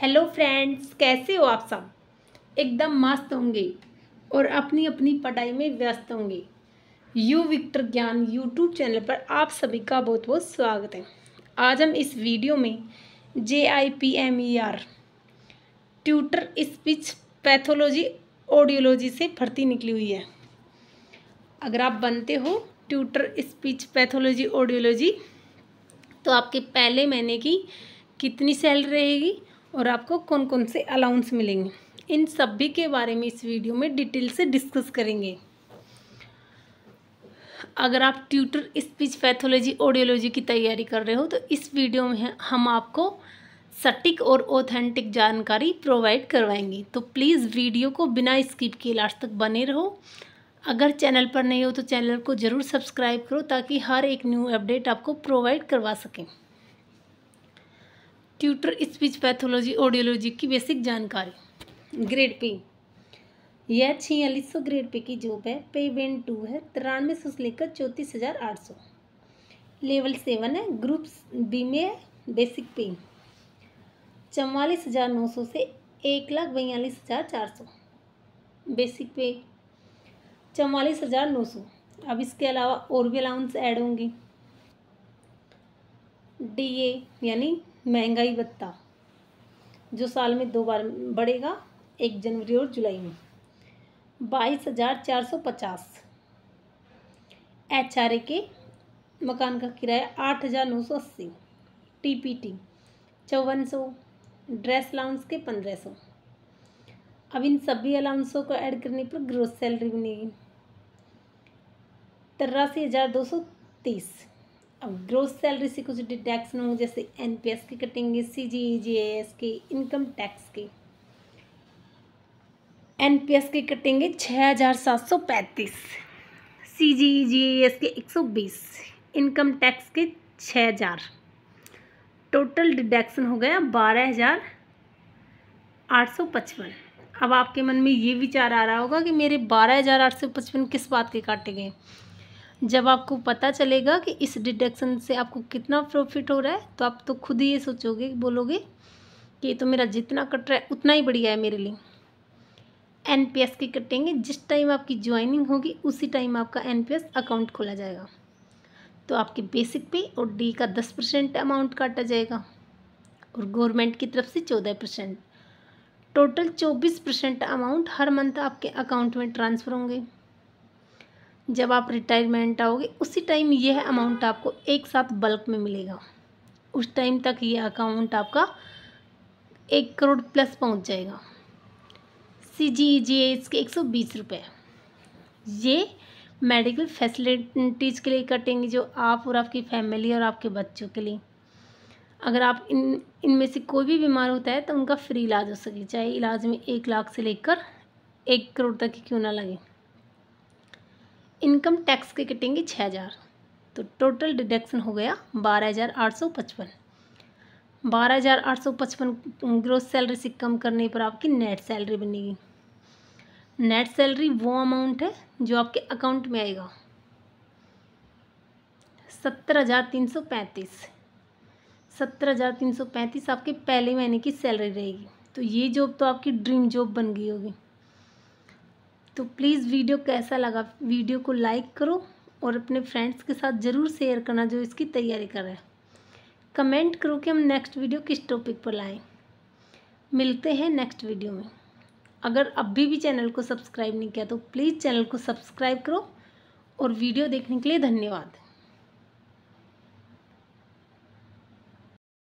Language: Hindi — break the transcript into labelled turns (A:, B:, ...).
A: हेलो फ्रेंड्स कैसे हो आप सब एकदम मस्त होंगे और अपनी अपनी पढ़ाई में व्यस्त होंगे you Victor Gyan YouTube channel पर आप सभी का बहुत बहुत स्वागत है आज हम इस वीडियो में J I P M E R tutor speech pathology audiology से भर्ती निकली हुई है अगर आप बनते हो ट्यूटर स्पीच पैथोलॉजी ऑडियोलॉजी तो आपके पहले महीने की कितनी सैलरी रहेगी और आपको कौन कौन से अलाउंस मिलेंगे इन सभी के बारे में इस वीडियो में डिटेल से डिस्कस करेंगे अगर आप ट्यूटर स्पीच पैथोलॉजी ऑडियोलॉजी की तैयारी कर रहे हो तो इस वीडियो में हम आपको सटीक और ऑथेंटिक जानकारी प्रोवाइड करवाएंगे तो प्लीज़ वीडियो को बिना स्किप किए लास्ट तक बने रहो अगर चैनल पर नहीं हो तो चैनल को ज़रूर सब्सक्राइब करो ताकि हर एक न्यू अपडेट आपको प्रोवाइड करवा सकें ट्यूटर स्पीच पैथोलॉजी ऑडियोलॉजी की बेसिक जानकारी ग्रेड पे यह छियालीस सौ ग्रेड पे की जॉब है पे बेन टू है तिरानवे सौ से लेकर चौंतीस हज़ार आठ सौ लेवल सेवन है ग्रुप बी में है बेसिक पे चवालीस हज़ार नौ सौ से एक लाख बयालीस हज़ार चार सौ बेसिक पे चवालीस हज़ार नौ सौ अब इसके अलावा और भी अलाउंस ऐड होंगे डी ए यानी महंगाई भत्ता जो साल में दो बार बढ़ेगा एक जनवरी और जुलाई में बाईस हज़ार चार सौ पचास एच आर ए के मकान का किराया आठ हज़ार नौ सौ अस्सी टी पी टी चौवन सौ ड्रेस अलाउंस के पंद्रह सौ अब इन सभी अलाउंसों को ऐड करने पर ग्रोथ सैलरी बनेगी तिरासी हज़ार दो सौ तीस अब ग्रोथ सैलरी से कुछ डिडक्शन होंगे जैसे एस की कटेंगे सी जी जी एस की इनकम टैक्स e की एस के कटेंगे छः हज़ार सात सौ पैंतीस सी जी जी एस के एक सौ बीस इनकम टैक्स के छः हज़ार टोटल डिडक्शन हो गया बारह हज़ार आठ सौ पचपन अब आपके मन में ये विचार आ रहा होगा कि मेरे बारह हज़ार आठ सौ पचपन किस बात के काटे गए जब आपको पता चलेगा कि इस डिडक्शन से आपको कितना प्रॉफिट हो रहा है तो आप तो खुद ही ये सोचोगे बोलोगे कि तो मेरा जितना कट रहा है उतना ही बढ़िया है मेरे लिए एन पी एस की कटेंगे जिस टाइम आपकी ज्वाइनिंग होगी उसी टाइम आपका एन पी एस अकाउंट खोला जाएगा तो आपके बेसिक पे और डी का दस परसेंट अमाउंट काटा जाएगा और गवर्नमेंट की तरफ से चौदह परसेंट टोटल चौबीस परसेंट अमाउंट हर मंथ आपके अकाउंट में ट्रांसफ़र होंगे जब आप रिटायरमेंट आओगे उसी टाइम यह अमाउंट आपको एक साथ बल्क में मिलेगा उस टाइम तक यह अकाउंट आपका एक करोड़ प्लस पहुंच जाएगा सी जी जी इसके एक सौ बीस रुपये ये मेडिकल फैसिलिटीज़ के लिए कटेंगे जो आप और आपकी फैमिली और आपके बच्चों के लिए अगर आप इन इनमें से कोई भी बीमार होता है तो उनका फ्री इलाज हो सके चाहे इलाज में एक लाख से लेकर एक करोड़ तक ही क्यों ना लगे इनकम टैक्स के कटेंगे छः हज़ार तो टोटल डिडक्शन हो गया बारह हज़ार आठ सौ पचपन बारह हज़ार आठ सौ पचपन ग्रोस सैलरी से कम करने पर आपकी नेट सैलरी बनेगी नेट सैलरी वो अमाउंट है जो आपके अकाउंट में आएगा सत्तर हज़ार तीन सौ पैंतीस सत्तर हज़ार तीन सौ पैंतीस आपके पहले महीने की सैलरी रहेगी तो ये जॉब तो आपकी ड्रीम जॉब बन गई होगी तो प्लीज़ वीडियो कैसा लगा वीडियो को लाइक करो और अपने फ्रेंड्स के साथ ज़रूर शेयर करना जो इसकी तैयारी कर रहे हैं कमेंट करो कि हम नेक्स्ट वीडियो किस टॉपिक पर लाएं मिलते हैं नेक्स्ट वीडियो में अगर अभी भी चैनल को सब्सक्राइब नहीं किया तो प्लीज़ चैनल को सब्सक्राइब करो और वीडियो देखने के लिए धन्यवाद